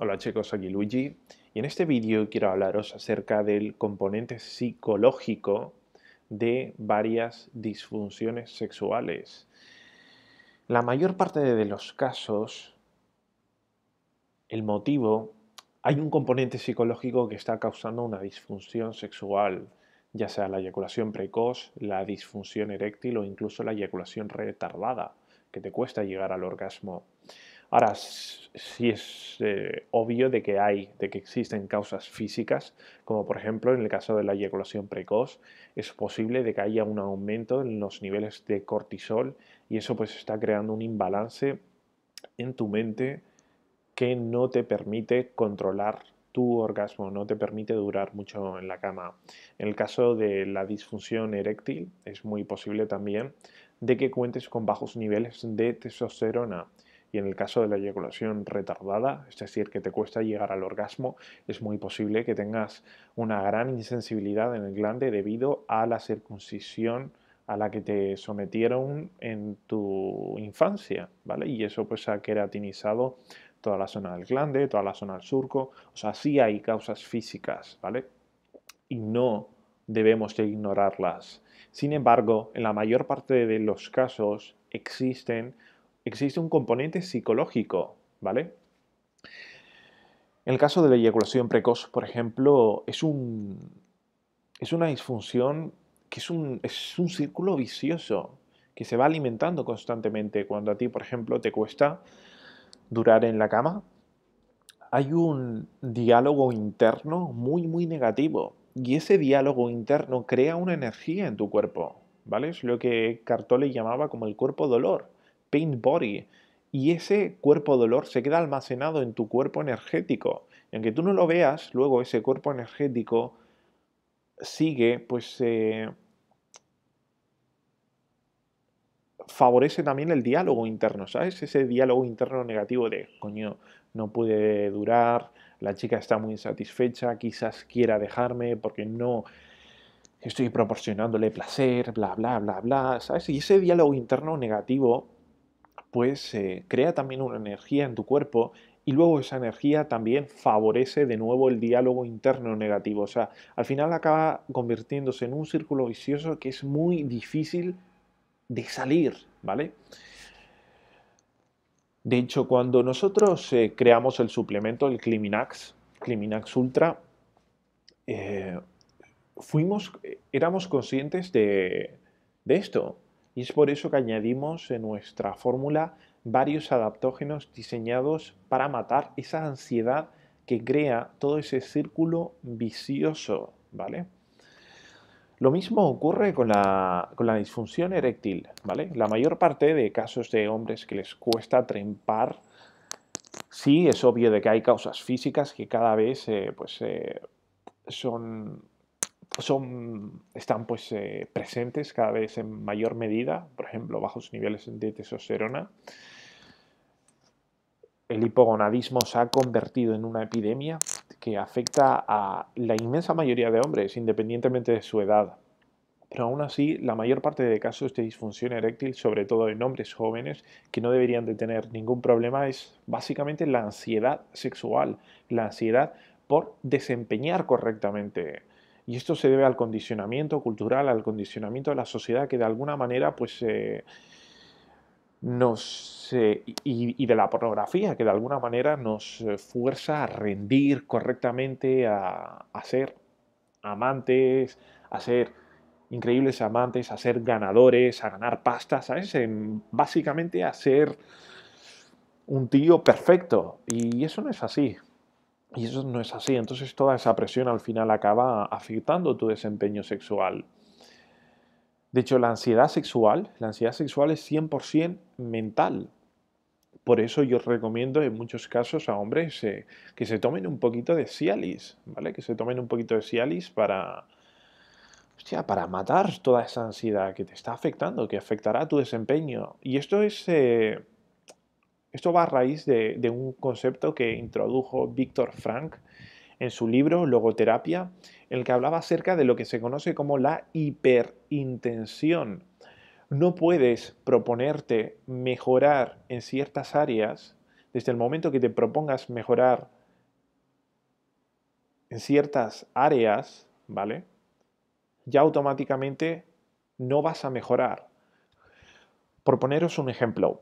Hola chicos, aquí Luigi y en este vídeo quiero hablaros acerca del componente psicológico de varias disfunciones sexuales. La mayor parte de los casos, el motivo, hay un componente psicológico que está causando una disfunción sexual, ya sea la eyaculación precoz, la disfunción eréctil o incluso la eyaculación retardada, que te cuesta llegar al orgasmo. Ahora, si es eh, obvio de que hay, de que existen causas físicas, como por ejemplo en el caso de la eyaculación precoz, es posible de que haya un aumento en los niveles de cortisol y eso pues está creando un imbalance en tu mente que no te permite controlar tu orgasmo, no te permite durar mucho en la cama. En el caso de la disfunción eréctil, es muy posible también de que cuentes con bajos niveles de testosterona y en el caso de la eyaculación retardada, es decir, que te cuesta llegar al orgasmo, es muy posible que tengas una gran insensibilidad en el glande debido a la circuncisión a la que te sometieron en tu infancia, ¿vale? Y eso pues ha queratinizado toda la zona del glande, toda la zona del surco, o sea, sí hay causas físicas, ¿vale? Y no debemos de ignorarlas. Sin embargo, en la mayor parte de los casos existen existe un componente psicológico, ¿vale? En el caso de la eyaculación precoz, por ejemplo, es, un, es una disfunción que es un, círculo vicioso que se va alimentando constantemente. Cuando a ti, por ejemplo, te cuesta durar en la cama, hay un diálogo interno muy, muy negativo. Y ese diálogo interno crea una energía en tu cuerpo, ¿vale? Es lo que Cartoli llamaba como el cuerpo dolor pain body y ese cuerpo dolor se queda almacenado en tu cuerpo energético. Y aunque tú no lo veas, luego ese cuerpo energético sigue, pues eh, favorece también el diálogo interno, ¿sabes? Ese diálogo interno negativo de, coño, no puede durar, la chica está muy insatisfecha, quizás quiera dejarme porque no estoy proporcionándole placer, bla, bla, bla, bla, ¿sabes? Y ese diálogo interno negativo pues crea también una energía en tu cuerpo y luego esa energía también favorece de nuevo el diálogo interno negativo. O sea, al final acaba convirtiéndose en un círculo vicioso que es muy difícil de salir, ¿vale? De hecho, cuando nosotros eh, creamos el suplemento, el Climinax, Climinax Ultra, eh, fuimos, eh, éramos conscientes de, de esto. Y es por eso que añadimos en nuestra fórmula varios adaptógenos diseñados para matar esa ansiedad que crea todo ese círculo vicioso, ¿vale? Lo mismo ocurre con la, disfunción eréctil, ¿vale? La mayor parte de casos de hombres que les cuesta trempar, sí, es obvio de que hay causas físicas que cada vez eh, pues, eh, son son, están pues, eh, presentes cada vez en mayor medida, por ejemplo, bajos niveles de testosterona. El hipogonadismo se ha convertido en una epidemia que afecta a la inmensa mayoría de hombres, independientemente de su edad. Pero aún así, la mayor parte de casos de disfunción eréctil, sobre todo en hombres jóvenes, que no deberían de tener ningún problema, es básicamente la ansiedad sexual, la ansiedad por desempeñar correctamente y esto se debe al condicionamiento cultural, al condicionamiento de la sociedad que de alguna manera pues eh, nos, eh, y, de la pornografía que de alguna manera nos eh, fuerza a rendir correctamente, a, ser amantes, a ser increíbles amantes, a ser ganadores, a ganar pastas, ¿sabes? básicamente a ser un tío perfecto. Y eso no es así. Y eso no es así. Entonces toda esa presión al final acaba afectando tu desempeño sexual. De hecho, la ansiedad sexual, la ansiedad sexual es 100% mental. Por eso yo recomiendo en muchos casos a hombres eh, que se tomen un poquito de Cialis, ¿vale? Que se tomen un poquito de Cialis para, hostia, para matar toda esa ansiedad que te está afectando, que afectará tu desempeño. Y esto es... Eh, esto va a raíz de, un concepto que introdujo Víctor Frank en su libro Logoterapia, en el que hablaba acerca de lo que se conoce como la hiperintención. No puedes proponerte mejorar en ciertas áreas desde el momento que te propongas mejorar en ciertas áreas, ¿vale? Ya automáticamente no vas a mejorar. Por poneros un ejemplo,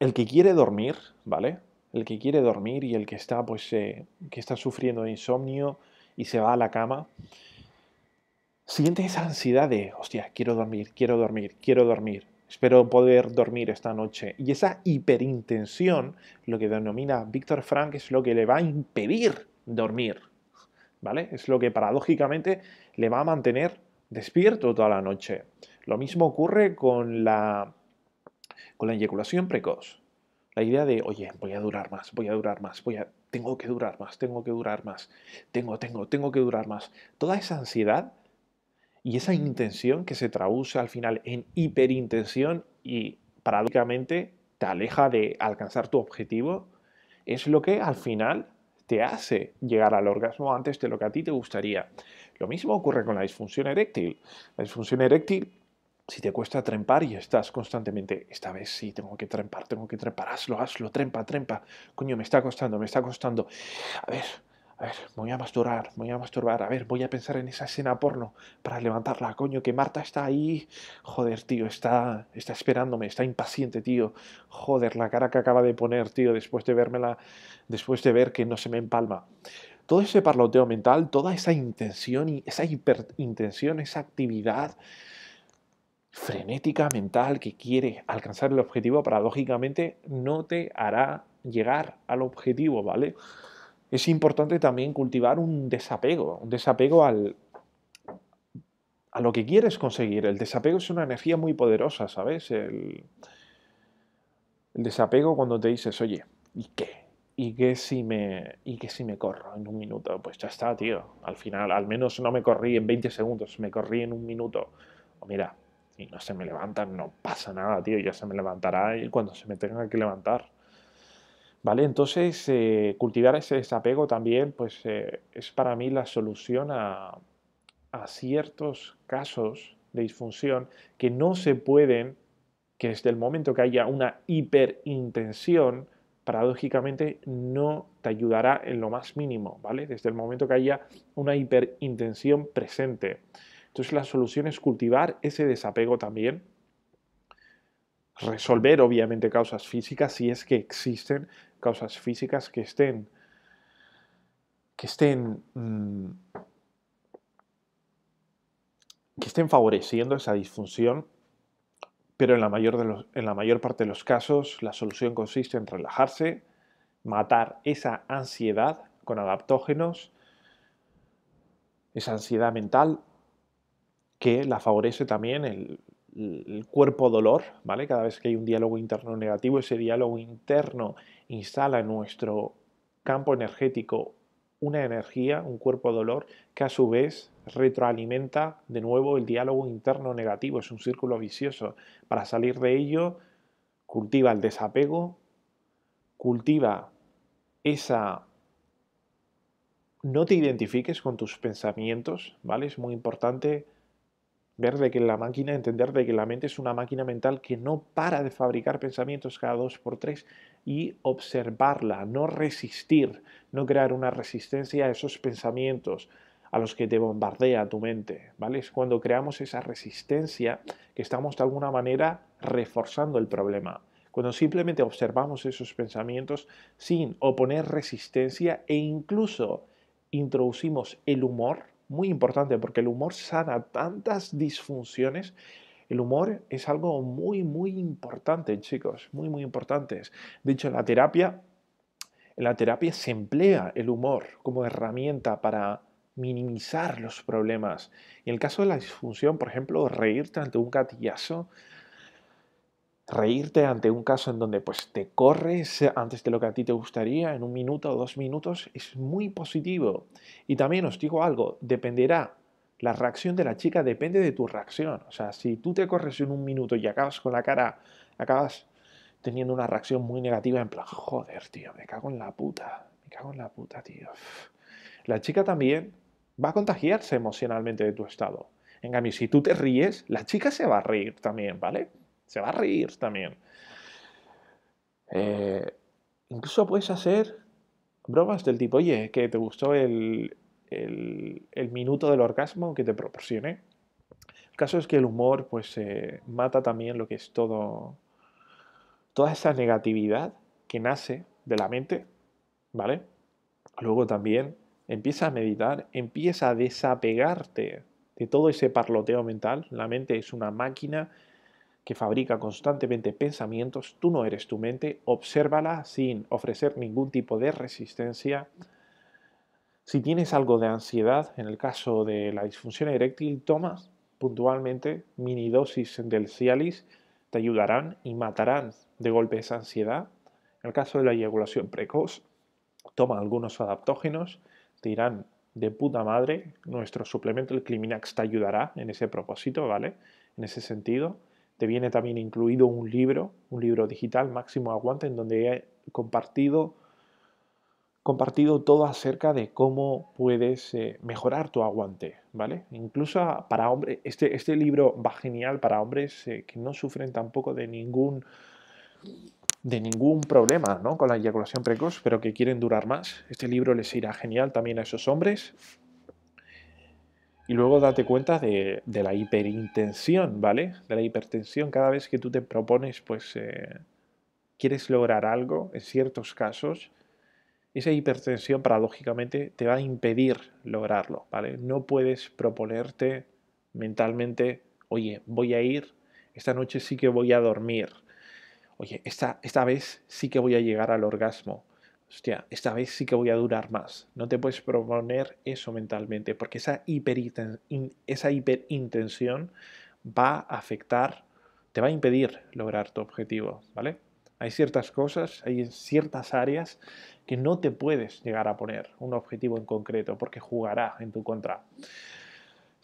el que quiere dormir, ¿vale? El que quiere dormir y el que está, pues, eh, que está sufriendo de insomnio y se va a la cama, siente esa ansiedad de, hostia, quiero dormir, quiero dormir, quiero dormir, espero poder dormir esta noche. Y esa hiperintensión, lo que denomina Víctor Frank, es lo que le va a impedir dormir, ¿vale? Es lo que paradójicamente le va a mantener despierto toda la noche. Lo mismo ocurre con la con la eyaculación precoz, la idea de, oye, voy a durar más, voy a durar más, voy a, tengo que durar más, tengo que durar más, tengo, tengo, tengo que durar más, toda esa ansiedad y esa intención que se traduce al final en hiperintención y paradójicamente te aleja de alcanzar tu objetivo, es lo que al final te hace llegar al orgasmo antes de lo que a ti te gustaría. Lo mismo ocurre con la disfunción eréctil. La disfunción eréctil si te cuesta trempar y estás constantemente, esta vez sí, tengo que trepar tengo que trempar, hazlo, hazlo, trempa, trempa. Coño, me está costando, me está costando. A ver, a ver, me voy a masturbar, me voy a masturbar, a ver, voy a pensar en esa escena porno para levantarla, coño, que Marta está ahí. Joder, tío, está, está esperándome, está impaciente, tío. Joder, la cara que acaba de poner, tío, después de la después de ver que no se me empalma todo ese parloteo mental, toda esa intención y esa hiperintención, esa actividad, frenética mental que quiere alcanzar el objetivo, paradójicamente no te hará llegar al objetivo, ¿vale? Es importante también cultivar un desapego, un desapego al, a lo que quieres conseguir. El desapego es una energía muy poderosa, ¿sabes? El, el desapego cuando te dices, oye, ¿y qué? ¿Y qué, si me, ¿Y qué si me corro en un minuto? Pues ya está, tío. Al final, al menos no me corrí en 20 segundos, me corrí en un minuto. O mira, y no se me levantan, no pasa nada, tío, ya se me levantará cuando se me tenga que levantar. ¿Vale? Entonces, eh, cultivar ese desapego también, pues eh, es para mí la solución a, ciertos casos de disfunción que no se pueden, que desde el momento que haya una hiperintensión, paradójicamente no te ayudará en lo más mínimo, ¿vale? Desde el momento que haya una hiperintensión presente. Entonces la solución es cultivar ese desapego también, resolver obviamente causas físicas si es que existen causas físicas que estén que estén mm, que estén favoreciendo esa disfunción pero en la, mayor en la mayor parte de los casos la solución consiste en relajarse matar esa ansiedad con adaptógenos esa ansiedad mental que la favorece también el, cuerpo dolor, ¿vale? Cada vez que hay un diálogo interno negativo, ese diálogo interno instala en nuestro campo energético una energía, un cuerpo dolor, que a su vez retroalimenta de nuevo el diálogo interno negativo. Es un círculo vicioso. Para salir de ello, cultiva el desapego, cultiva esa... No te identifiques con tus pensamientos, ¿vale? Es muy importante ver de que la máquina, entender de que la mente es una máquina mental que no para de fabricar pensamientos cada dos por tres y observarla, no resistir, no crear una resistencia a esos pensamientos a los que te bombardea tu mente, ¿vale? Es cuando creamos esa resistencia que estamos de alguna manera reforzando el problema. Cuando simplemente observamos esos pensamientos sin oponer resistencia e incluso introducimos el humor, muy importante porque el humor sana tantas disfunciones. El humor es algo muy, muy importante, chicos, muy, muy importante. De hecho, en la terapia, en la terapia se emplea el humor como herramienta para minimizar los problemas. en el caso de la disfunción, por ejemplo, reírte ante un gatillazo reírte ante un caso en donde pues te corres antes de lo que a ti te gustaría en un minuto o dos minutos es muy positivo. Y también os digo algo, dependerá, la reacción de la chica depende de tu reacción. O sea, si tú te corres en un minuto y acabas con la cara, acabas teniendo una reacción muy negativa en plan, joder, tío, me cago en la puta, me cago en la puta, tío. La chica también va a contagiarse emocionalmente de tu estado. En cambio, si tú te ríes, la chica se va a reír también, ¿vale? Se va a reír también. Eh, incluso puedes hacer bromas del tipo, oye, que te gustó el, minuto del orgasmo que te proporcioné. El caso es que el humor pues eh, mata también lo que es todo, toda esa negatividad que nace de la mente, ¿vale? Luego también empieza a meditar, empieza a desapegarte de todo ese parloteo mental. La mente es una máquina que fabrica constantemente pensamientos, tú no eres tu mente, obsérvala sin ofrecer ningún tipo de resistencia. Si tienes algo de ansiedad, en el caso de la disfunción eréctil, tomas puntualmente minidosis del Cialis, te ayudarán y matarán de golpe esa ansiedad. En el caso de la eyaculación precoz, toma algunos adaptógenos, te irán de puta madre. Nuestro suplemento, el Climinax, te ayudará en ese propósito, ¿vale? En ese sentido. Te viene también incluido un libro, un libro digital, Máximo Aguante, en donde he compartido, compartido todo acerca de cómo puedes eh, mejorar tu aguante, ¿vale? Incluso para hombres, este, este libro va genial para hombres eh, que no sufren tampoco de ningún de ningún problema ¿no? con la eyaculación precoz, pero que quieren durar más. Este libro les irá genial también a esos hombres. Y luego date cuenta de, la hiperintención, ¿vale? De la hipertensión cada vez que tú te propones, pues, eh, quieres lograr algo, en ciertos casos, esa hipertensión paradójicamente te va a impedir lograrlo, ¿vale? No puedes proponerte mentalmente, oye, voy a ir, esta noche sí que voy a dormir, oye, esta vez sí que voy a llegar al orgasmo, hostia, esta vez sí que voy a durar más. No te puedes proponer eso mentalmente, porque esa, hiperintención va a afectar, te va a impedir lograr tu objetivo, ¿vale? Hay ciertas cosas, hay ciertas áreas que no te puedes llegar a poner un objetivo en concreto, porque jugará en tu contra.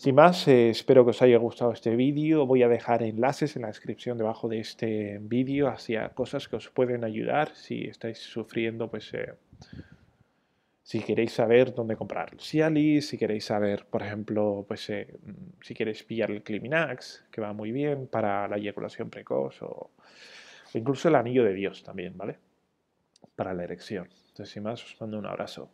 Sin más, eh, espero que os haya gustado este vídeo. Voy a dejar enlaces en la descripción debajo de este vídeo hacia cosas que os pueden ayudar si estáis sufriendo, pues eh, si queréis saber dónde comprar Cialis, si queréis saber, por ejemplo, pues eh, si queréis pillar el Climinax, que va muy bien para la eyaculación precoz o incluso el anillo de Dios también, ¿vale? Para la erección. Entonces, sin más, os mando un abrazo.